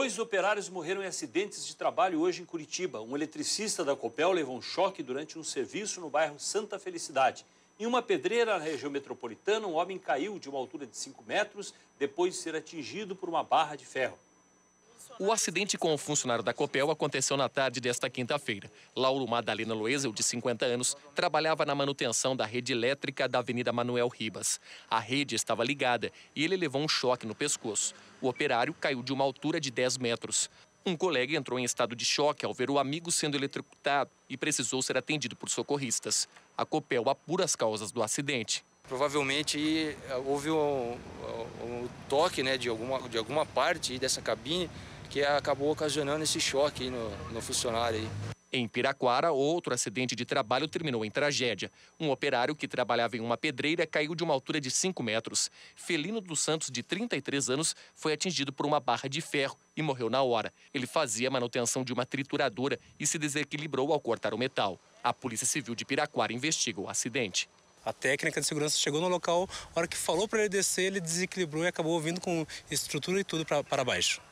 Dois operários morreram em acidentes de trabalho hoje em Curitiba. Um eletricista da Copel levou um choque durante um serviço no bairro Santa Felicidade. Em uma pedreira na região metropolitana, um homem caiu de uma altura de 5 metros depois de ser atingido por uma barra de ferro. O acidente com o funcionário da Copel aconteceu na tarde desta quinta-feira. Lauro Madalena Loesel, de 50 anos, trabalhava na manutenção da rede elétrica da Avenida Manuel Ribas. A rede estava ligada e ele levou um choque no pescoço. O operário caiu de uma altura de 10 metros. Um colega entrou em estado de choque ao ver o amigo sendo eletrocutado e precisou ser atendido por socorristas. A Copel apura as causas do acidente. Provavelmente eh, houve um, um, toque né, de, alguma, de alguma parte dessa cabine que acabou ocasionando esse choque no, no funcionário. Aí. Em Piraquara, outro acidente de trabalho terminou em tragédia. Um operário que trabalhava em uma pedreira caiu de uma altura de 5 metros. Felino dos Santos, de 33 anos, foi atingido por uma barra de ferro e morreu na hora. Ele fazia manutenção de uma trituradora e se desequilibrou ao cortar o metal. A Polícia Civil de Piraquara investiga o acidente. A técnica de segurança chegou no local, a hora que falou para ele descer, ele desequilibrou e acabou vindo com estrutura e tudo para baixo.